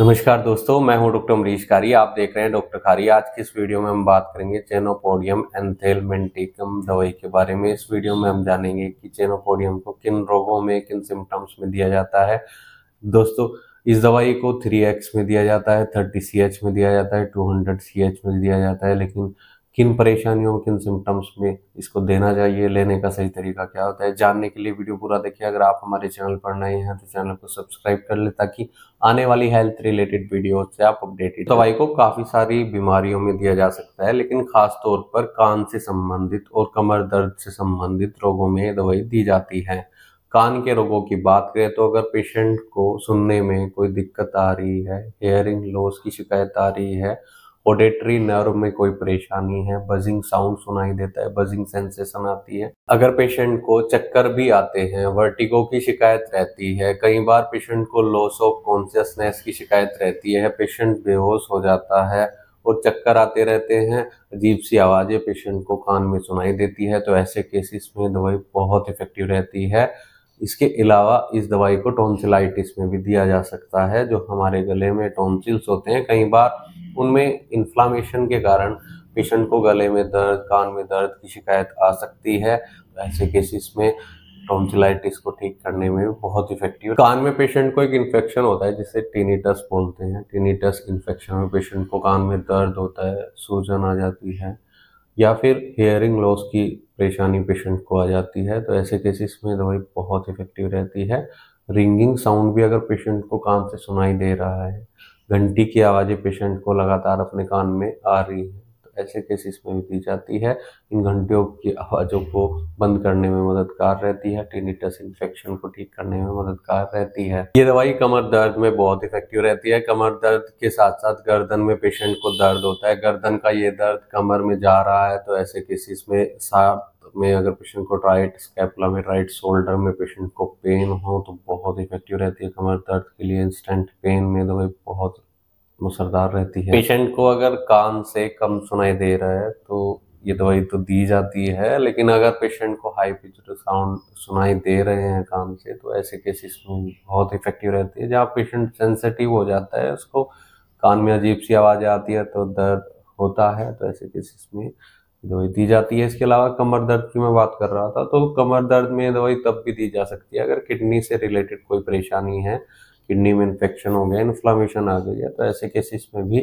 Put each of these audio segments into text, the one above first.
नमस्कार दोस्तों मैं हूं डॉक्टर अमरीश खारी आप देख रहे हैं डॉक्टर खारी आज की इस वीडियो में हम बात करेंगे चेनोपोडियम एंथेलमेंटिकम दवाई के बारे में इस वीडियो में हम जानेंगे कि चेनोपोडियम को किन रोगों में किन सिम्टम्स में दिया जाता है दोस्तों इस दवाई को थ्री एक्स में दिया जाता है थर्टी सी एच में दिया जाता है टू हंड्रेड सी एच में दिया जाता है लेकिन किन परेशानियों किन सिम्टम्स में इसको देना चाहिए लेने का सही तरीका क्या होता है जानने के लिए वीडियो पूरा देखिए अगर आप हमारे चैनल पर नए हैं तो चैनल को सब्सक्राइब कर ले ताकि आने वाली हेल्थ रिलेटेड वीडियो से आप अपडेटेड दवाई को काफ़ी सारी बीमारियों में दिया जा सकता है लेकिन खासतौर पर कान से संबंधित और कमर दर्द से संबंधित रोगों में दवाई दी जाती है कान के रोगों की बात करें तो अगर पेशेंट को सुनने में कोई दिक्कत आ रही है हेयरिंग लॉस की शिकायत आ रही है ऑडिटरी नर्व में कोई परेशानी है बजिंग साउंड सुनाई देता है बजिंग सेंसेशन आती है अगर पेशेंट को चक्कर भी आते हैं वर्टिगो की शिकायत रहती है कई बार पेशेंट को लॉस ऑफ कॉन्शियसनेस की शिकायत रहती है पेशेंट बेहोश हो जाता है और चक्कर आते रहते हैं अजीब सी आवाज़ें पेशेंट को कान में सुनाई देती है तो ऐसे केसेस में दवाई बहुत इफेक्टिव रहती है इसके अलावा इस दवाई को टोनसिलाइटिस में भी दिया जा सकता है जो हमारे गले में टोनसिल्स होते हैं कई बार उनमें इन्फ्लामेशन के कारण पेशेंट को गले में दर्द कान में दर्द की शिकायत आ सकती है ऐसे केसेस में टॉन्सिलाइटिस को ठीक करने में भी बहुत इफेक्टिव कान में पेशेंट को एक इन्फेक्शन होता है जिसे टीनिटस बोलते हैं टीनिटस इन्फेक्शन में पेशेंट को कान में दर्द होता है सूजन आ जाती है या फिर हेयरिंग लॉस की परेशानी पेशेंट को आ जाती है तो ऐसे केसेस में दवाई बहुत इफेक्टिव रहती है रिंगिंग साउंड भी अगर पेशेंट को कान से सुनाई दे रहा है घंटी की आवाज़ें पेशेंट को लगातार अपने कान में आ रही है तो ऐसे केसेस में भी दी जाती है इन घंटियों की आवाज़ों को बंद करने में मददगार रहती है टेनिटस इन्फेक्शन को ठीक करने में मददगार रहती है ये दवाई कमर दर्द में बहुत इफेक्टिव रहती है कमर दर्द के साथ साथ गर्दन में पेशेंट को दर्द होता है गर्दन का ये दर्द कमर में जा रहा है तो ऐसे केसेस में साफ में अगर पेशेंट को राइट स्कैपला में राइट शोल्डर में पेशेंट को पेन हो तो बहुत इफेक्टिव रहती है कमर दर्द के लिए इंस्टेंट पेन में दवाई बहुत मुसरदार रहती है पेशेंट को अगर कान से कम सुनाई दे रहा है तो ये दवाई तो दी जाती है लेकिन अगर पेशेंट को हाई पिच साउंड सुनाई दे रहे हैं कान से तो ऐसे केसेस में बहुत इफेक्टिव रहती है जहाँ पेशेंट सेंसिटिव हो जाता है उसको कान में अजीब सी आवाज़ आती है तो दर्द होता है तो ऐसे केसेस में दवाई दी जाती है इसके अलावा कमर दर्द की मैं बात कर रहा था तो कमर दर्द में दवाई तब भी दी जा सकती है अगर किडनी से रिलेटेड कोई परेशानी है किडनी में इन्फेक्शन हो गया इन्फ्लामेशन आ गई है तो ऐसे केसेस में भी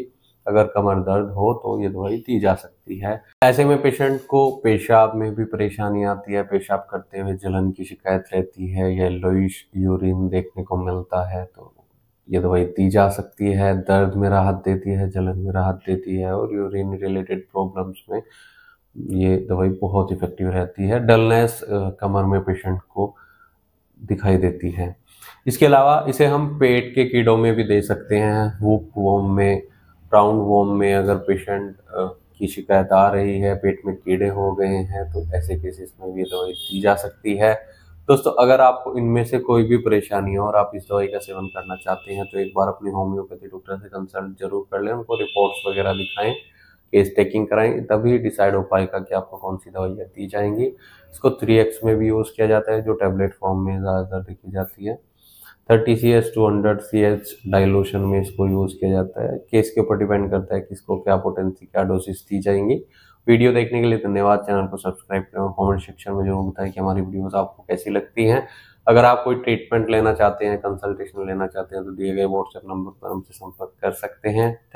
अगर कमर दर्द हो तो ये दवाई दी जा सकती है ऐसे में पेशेंट को पेशाब में भी परेशानी आती है पेशाब करते हुए जलन की शिकायत रहती है या लोइश यूरिन देखने को मिलता है तो ये दवाई दी जा सकती है दर्द में राहत देती है जलन में राहत देती है और यूरिन रिलेटेड प्रॉब्लम्स में ये दवाई बहुत इफेक्टिव रहती है डलनेस कमर में पेशेंट को दिखाई देती है इसके अलावा इसे हम पेट के कीड़ों में भी दे सकते हैं हुप वोम में राउंड वोम में अगर पेशेंट की शिकायत आ रही है पेट में कीड़े हो गए हैं तो ऐसे केसेस में भी दवाई दी जा सकती है दोस्तों अगर आपको इनमें से कोई भी परेशानी हो और आप इस दवाई का सेवन करना चाहते हैं तो एक बार अपने होम्योपैथी डॉक्टर से कंसल्ट जरूर कर लें उनको रिपोर्ट्स वगैरह दिखाएं केस टेकिंग कराएं तभी डिसाइड हो पाएगा कि आपको कौन सी दवाइयाँ दी जाएंगी इसको थ्री एक्स में भी यूज़ किया जाता है जो टैबलेट फॉर्म में ज़्यादातर देखी जाती है thirty C H two hundred C H dilution में इसको यूज़ किया जाता है केस के ऊपर डिपेंड करता है कि इसको क्या पोटेंसी क्या डोसेज दी जाएंगी वीडियो देखने के लिए धन्यवाद चैनल को सब्सक्राइब करें और कॉमेंट सेक्शन में जरूर बताएं कि हमारी वीडियोस आपको कैसी लगती हैं अगर आप कोई ट्रीटमेंट लेना चाहते हैं कंसल्टेशन लेना चाहते हैं तो दिए गए व्हाट्सएप नंबर पर हमसे संपर्क कर सकते हैं